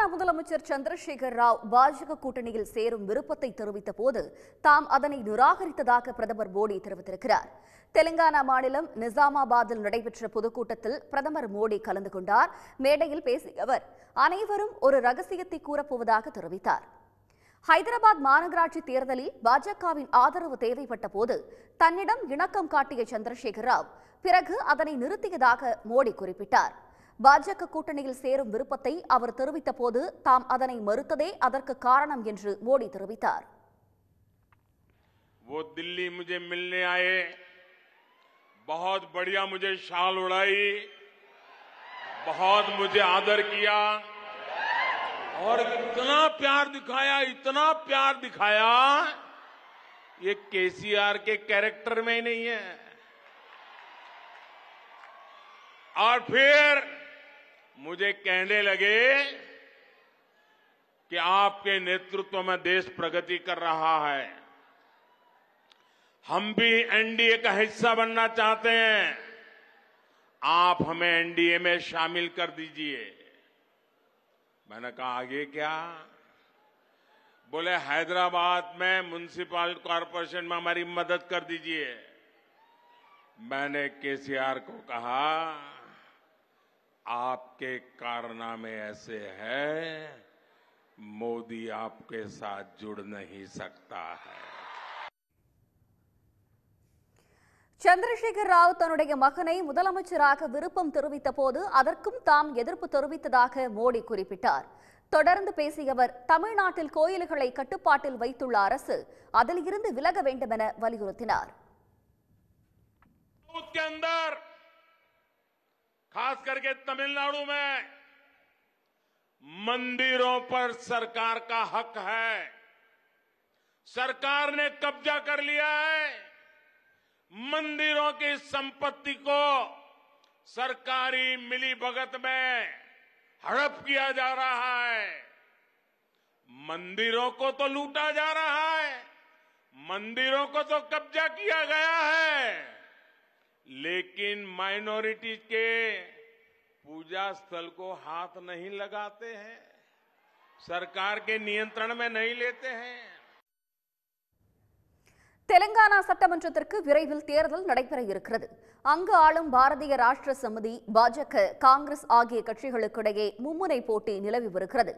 தெலங்கானா முதலமைச்சர் சந்திரசேகர் ராவ் பாஜக கூட்டணியில் சேரும் விருப்பத்தை தெரிவித்த போது தாம் அதனை நிராகரித்ததாக பிரதமர் மோடி தெரிவித்திருக்கிறார் தெலங்கானா மாநிலம் நிசாமாபாத்தில் நடைபெற்ற பொதுக்கூட்டத்தில் பிரதமர் மோடி கலந்து கொண்டார் மேடையில் பேசிய அவர் அனைவரும் ஒரு ரகசியத்தை கூறப்போவதாக தெரிவித்தார் ஹைதராபாத் மாநகராட்சி தேர்தலில் பாஜகவின் ஆதரவு தேவைப்பட்ட போது தன்னிடம் இணக்கம் காட்டிய சந்திரசேகர் ராவ் பிறகு அதனை நிறுத்தியதாக மோடி குறிப்பிட்டார் பாஜக கூட்டணியில் சேரும் விருப்பத்தை அவர் वो दिल्ली मुझे मिलने आए बहुत बढ़िया मुझे शाल उड़ाई बहुत मुझे आदर किया और इतना प्यार दिखाया इतना प्यार दिखाया ये केसीआर के कैरेक्टर में ही नहीं है और फिर मुझे कहने लगे कि आपके नेतृत्व में देश प्रगति कर रहा है हम भी एनडीए का हिस्सा बनना चाहते हैं आप हमें एनडीए में शामिल कर दीजिए मैंने कहा आगे क्या बोले हैदराबाद में म्यूनिसिपल कॉरपोरेशन में हमारी मदद कर दीजिए मैंने केसीआर को कहा आपके कारनामे ऐसे है मोदी आपके साथ जुड़ नहीं सकता है சந்திரசேகர் ராவ் தன்னுடைய மகனை முதலமைச்சராக விருப்பம் தெரிவித்த போது அதற்கும் தாம் எதிர்ப்பு தெரிவித்ததாக மோடி குறிப்பிட்டார் தொடர்ந்து பேசியவர் தமிழ்நாட்டில் கோயில்களை கட்டுப்பாட்டில் வைத்துள்ள அரசு அதில் இருந்து விலக வேண்டுமென வலியுறுத்தினார் खास करके तमिलनाडु में मंदिरों पर सरकार का हक है सरकार ने कब्जा कर लिया है मंदिरों की संपत्ति को सरकारी मिली भगत में हड़प किया जा रहा है मंदिरों को तो लूटा जा रहा है मंदिरों को तो कब्जा किया गया है लेकिन माइनॉरिटी के पूजा स्थल को हाथ नहीं लगाते हैं सरकार के नियंत्रण में नहीं लेते हैं தெலங்கானா சட்டமன்றத்திற்கு விரைவில் தேர்தல் நடைபெற இருக்கிறது அங்கு ஆளும் பாரதிய ராஷ்டிர சமிதி பாஜக காங்கிரஸ் ஆகிய கட்சிகளுக்கிடையே மும்முனை போட்டி நிலவி வருகிறது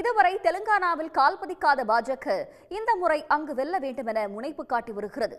இதுவரை தெலுங்கானாவில் கால்பதிக்காத பாஜக இந்த முறை அங்கு வெல்ல வேண்டும் என முனைப்பு காட்டி வருகிறது